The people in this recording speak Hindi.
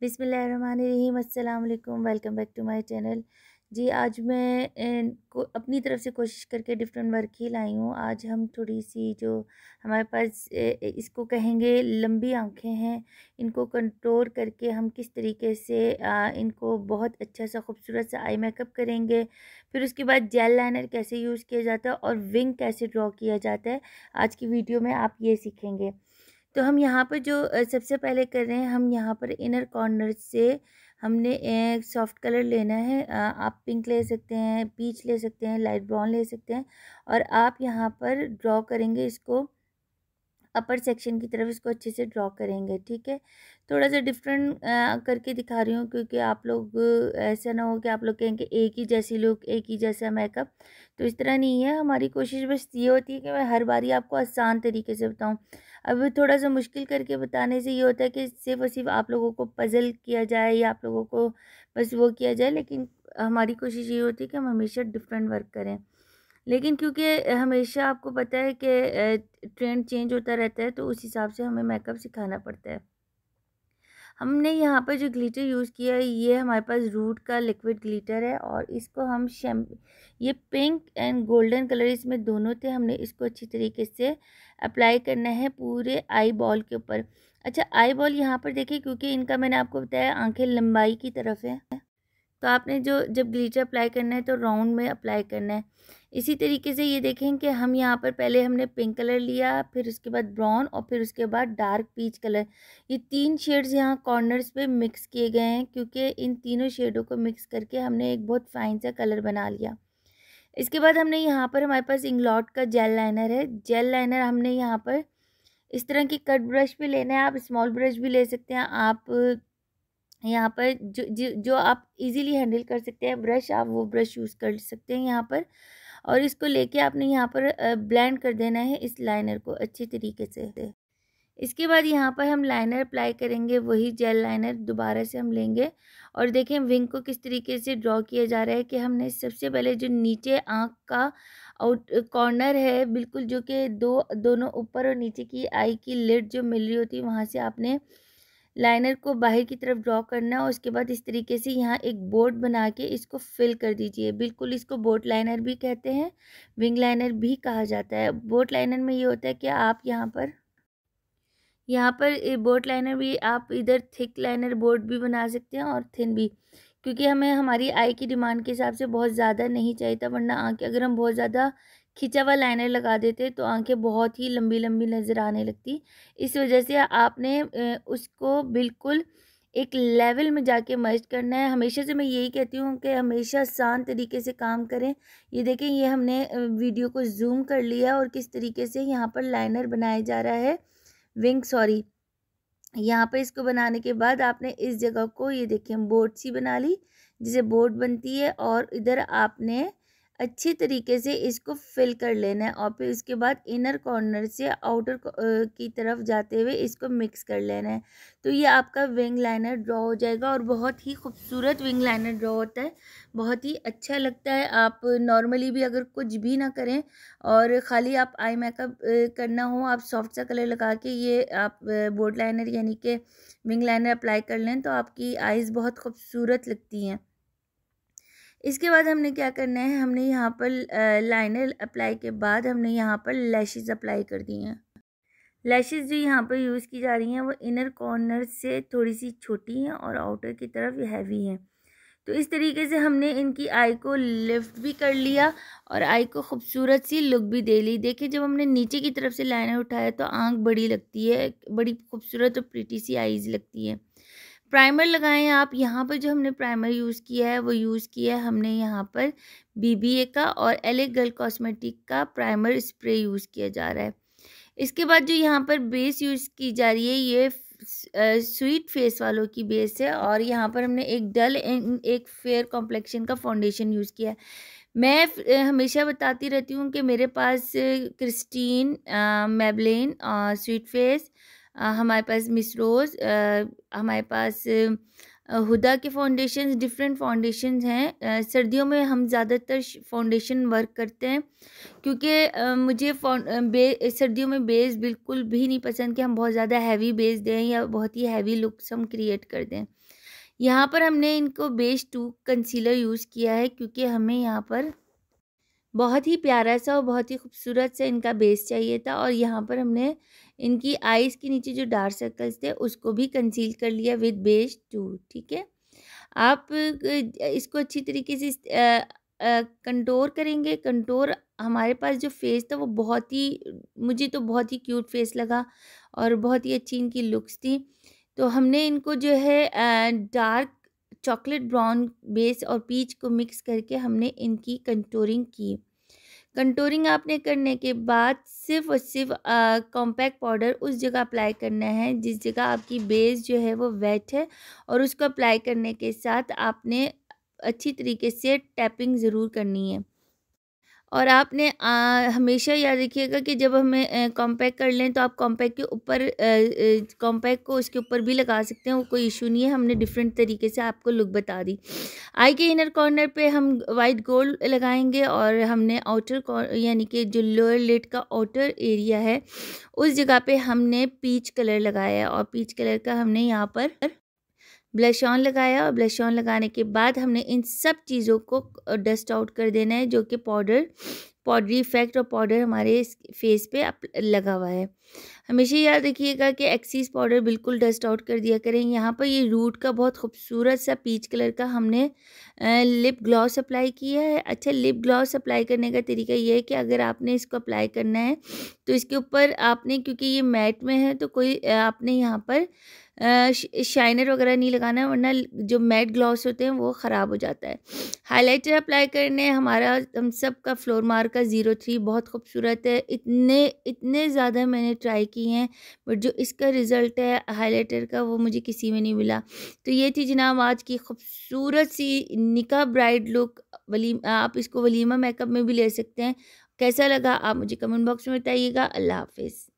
बिसमीम अल्लाम welcome back to my channel जी आज मैं अपनी तरफ से कोशिश करके डिफरेंट वर्क ही लाई हूँ आज हम थोड़ी सी जो हमारे पास इसको कहेंगे लंबी आंखें हैं इनको कंट्रोल करके हम किस तरीके से इनको बहुत अच्छा सा खूबसूरत सा आई मेकअप करेंगे फिर उसके बाद जेल लाइनर कैसे यूज़ किया जाता है और विंग कैसे ड्रॉ किया जाता है आज की वीडियो में आप ये सीखेंगे तो हम यहाँ पर जो सबसे पहले कर रहे हैं हम यहाँ पर इनर कॉर्नर से हमने सॉफ्ट कलर लेना है आप पिंक ले सकते हैं पीच ले सकते हैं लाइट ब्राउन ले सकते हैं और आप यहाँ पर ड्रॉ करेंगे इसको अपर सेक्शन की तरफ इसको अच्छे से ड्रॉ करेंगे ठीक है थोड़ा सा डिफरेंट करके दिखा रही हूँ क्योंकि आप लोग ऐसा ना हो कि आप लोग कहें कि एक ही जैसी लुक एक ही जैसा मेकअप तो इस तरह नहीं है हमारी कोशिश बस ये होती है कि मैं हर बारी आपको आसान तरीके से बताऊँ अब थोड़ा सा मुश्किल करके बताने से ये होता है कि सिर्फ और सिर्फ आप लोगों को पज़ल किया जाए या आप लोगों को बस वो किया जाए लेकिन हमारी कोशिश ये होती है कि हम हमेशा डिफरेंट वर्क करें लेकिन क्योंकि हमेशा आपको पता है कि ट्रेंड चेंज होता रहता है तो उस हिसाब से हमें मेकअप सिखाना पड़ता है हमने यहाँ पर जो ग्लिटर यूज़ किया है ये हमारे पास रूट का लिक्विड ग्लिटर है और इसको हम शैम ये पिंक एंड गोल्डन कलर इसमें दोनों थे हमने इसको अच्छी तरीके से अप्लाई करना है पूरे आई बॉल के ऊपर अच्छा आई बॉल यहाँ पर देखिए क्योंकि इनका मैंने आपको बताया आंखें लंबाई की तरफ है तो आपने जो जब ग्लीटर अप्लाई करना है तो राउंड में अप्लाई करना है इसी तरीके से ये देखें कि हम यहाँ पर पहले हमने पिंक कलर लिया फिर उसके बाद ब्राउन और फिर उसके बाद डार्क पीच कलर ये तीन शेड्स यहाँ कॉर्नर्स पे मिक्स किए गए हैं क्योंकि इन तीनों शेडों को मिक्स करके हमने एक बहुत फाइन सा कलर बना लिया इसके बाद हमने यहाँ पर हमारे पास इंग्लॉट का जेल लाइनर है जेल लाइनर हमने यहाँ पर इस तरह की कट ब्रश भी लेना है आप स्मॉल ब्रश भी ले सकते हैं आप यहाँ पर जो जो जो आप इजीली हैंडल कर सकते हैं ब्रश आप वो ब्रश यूज़ कर सकते हैं यहाँ पर और इसको लेके आपने यहाँ पर ब्लेंड कर देना है इस लाइनर को अच्छे तरीके से इसके बाद यहाँ पर हम लाइनर अप्लाई करेंगे वही जेल लाइनर दोबारा से हम लेंगे और देखें विंग को किस तरीके से ड्रॉ किया जा रहा है कि हमने सबसे पहले जो नीचे आँख का आउट कॉर्नर है बिल्कुल जो कि दो दोनों ऊपर और नीचे की आई की लिड जो मिल रही होती है वहाँ से आपने लाइनर को बाहर की तरफ ड्रॉ करना है उसके बाद इस तरीके से यहाँ एक बोर्ड बना के इसको फिल कर दीजिए बिल्कुल इसको बोट लाइनर भी कहते हैं विंग लाइनर भी कहा जाता है बोट लाइनर में ये होता है कि आप यहाँ पर यहाँ पर बोट लाइनर भी आप इधर थिक लाइनर बोर्ड भी बना सकते हैं और थिन भी क्योंकि हमें हमारी आई की डिमांड के हिसाब से बहुत ज़्यादा नहीं चाहिए था वरना आँखें अगर हम बहुत ज़्यादा खींचा हुआ लाइनर लगा देते तो आंखें बहुत ही लंबी लंबी नज़र आने लगती इस वजह से आपने उसको बिल्कुल एक लेवल में जाके मर्ज करना है हमेशा से मैं यही कहती हूँ कि हमेशा शांत तरीके से काम करें ये देखें ये हमने वीडियो को जूम कर लिया और किस तरीके से यहाँ पर लाइनर बनाया जा रहा है विंग सॉरी यहाँ पर इसको बनाने के बाद आपने इस जगह को ये देखें बोर्ड सी बना ली जिसे बोर्ड बनती है और इधर आपने अच्छी तरीके से इसको फिल कर लेना है और फिर उसके बाद इनर कॉर्नर से आउटर की तरफ जाते हुए इसको मिक्स कर लेना है तो ये आपका विंग लाइनर ड्रॉ हो जाएगा और बहुत ही खूबसूरत विंग लाइनर ड्रॉ होता है बहुत ही अच्छा लगता है आप नॉर्मली भी अगर कुछ भी ना करें और ख़ाली आप आई मेकअप करना हो आप सॉफ्ट सा कलर लगा के ये आप बोर्ड लाइनर यानी कि विंग लाइनर अप्लाई कर लें तो आपकी आइज़ बहुत खूबसूरत लगती हैं इसके बाद हमने क्या करना है हमने यहाँ पर लाइनर अप्लाई के बाद हमने यहाँ पर लैशेज़ अप्लाई कर दी हैं लैशेज़ जो यहाँ पर यूज़ की जा रही हैं वो इनर कॉर्नर से थोड़ी सी छोटी हैं और आउटर की तरफ हैवी हैं तो इस तरीके से हमने इनकी आई को लिफ्ट भी कर लिया और आई को खूबसूरत सी लुक भी दे ली देखिए जब हमने नीचे की तरफ से लाइनर उठाया तो आँख बड़ी लगती है बड़ी खूबसूरत और प्रीटी सी आईज़ लगती है प्राइमर लगाएं आप यहाँ पर जो हमने प्राइमर यूज़ किया है वो यूज़ किया है हमने यहाँ पर बीबीए का और एल गर्ल कॉस्मेटिक का प्राइमर स्प्रे यूज़ किया जा रहा है इसके बाद जो यहाँ पर बेस यूज़ की जा रही है ये स्वीट फेस वालों की बेस है और यहाँ पर हमने एक डल एंड एक फेयर कॉम्प्लेक्शन का फाउंडेशन यूज़ किया है मैं हमेशा बताती रहती हूँ कि मेरे पास क्रिस्टीन मेबलिन स्वीट फेस हमारे पास मिस रोज़ हमारे पास हुदा के फाउंडेशन डिफरेंट फाउंडेशन हैं सर्दियों में हम ज़्यादातर फाउंडेशन वर्क करते हैं क्योंकि मुझे बे, सर्दियों में बेस बिल्कुल भी नहीं पसंद कि हम बहुत ज़्यादा हैवी बेस दें या बहुत ही हैवी लुक्स हम क्रिएट कर दें यहाँ पर हमने इनको बेस टू कंसीलर यूज़ किया है क्योंकि हमें यहाँ पर बहुत ही प्यारा सा और बहुत ही खूबसूरत सा इनका बेस चाहिए था और यहाँ पर हमने इनकी आइज़ के नीचे जो डार्क सर्कल्स थे उसको भी कंसील कर लिया विद बेस टू ठीक है आप इसको अच्छी तरीके से कंटोर करेंगे कंटोर हमारे पास जो फेस था वो बहुत ही मुझे तो बहुत ही क्यूट फेस लगा और बहुत ही अच्छी इनकी लुक्स थी तो हमने इनको जो है डार्क चॉकलेट ब्राउन बेस और पीच को मिक्स करके हमने इनकी कंटोरिंग की कंटोरिंग आपने करने के बाद सिर्फ और सिर्फ कॉम्पैक्ट पाउडर उस जगह अप्लाई करना है जिस जगह आपकी बेस जो है वो वेट है और उसको अप्लाई करने के साथ आपने अच्छी तरीके से टैपिंग ज़रूर करनी है और आपने हमेशा याद रखिएगा कि जब हमें कॉम्पैक्ट कर लें तो आप कॉम्पैक्ट के ऊपर कॉम्पैक्ट को उसके ऊपर भी लगा सकते हैं वो कोई इशू नहीं है हमने डिफरेंट तरीके से आपको लुक बता दी आई के इनर कॉर्नर पे हम वाइट गोल्ड लगाएंगे और हमने आउटर यानी कि जो लोअर लेट का आउटर एरिया है उस जगह पे हमने पीच कलर लगाया है और पीच कलर का हमने यहाँ पर ब्लश ऑन लगाया और ब्लश ऑन लगाने के बाद हमने इन सब चीज़ों को डस्ट आउट कर देना है जो कि पाउडर पाउडरी इफेक्ट और पाउडर हमारे फेस पे लगा हुआ है हमेशा याद रखिएगा कि एक्सीस पाउडर बिल्कुल डस्ट आउट कर दिया करें यहाँ पर ये रूट का बहुत खूबसूरत सा पीच कलर का हमने लिप ग्लॉस अप्लाई किया है अच्छा लिप ग्लॉस अप्लाई करने का तरीका ये है कि अगर आपने इसको अप्लाई करना है तो इसके ऊपर आपने क्योंकि ये मैट में है तो कोई आपने यहाँ पर शाइनर वगैरह नहीं लगाना है वरना जो मैट ग्लॉस होते हैं वो ख़राब हो जाता है हाईलाइटर अप्लाई करने हमारा हम सब का फ्लोर मार्का ज़ीरो थ्री बहुत खूबसूरत है इतने इतने ज़्यादा मैंने ट्राई किए हैं बट जो इसका रिज़ल्ट है हाईलाइटर का वो मुझे किसी में नहीं मिला तो ये थी जनाब आज की खूबसूरत सी निका ब्राइड लुक वली आप इसको वलीमा मेकअप में भी ले सकते हैं कैसा लगा आप मुझे कमेंट बॉक्स में बताइएगा अल्लाह हाफिज़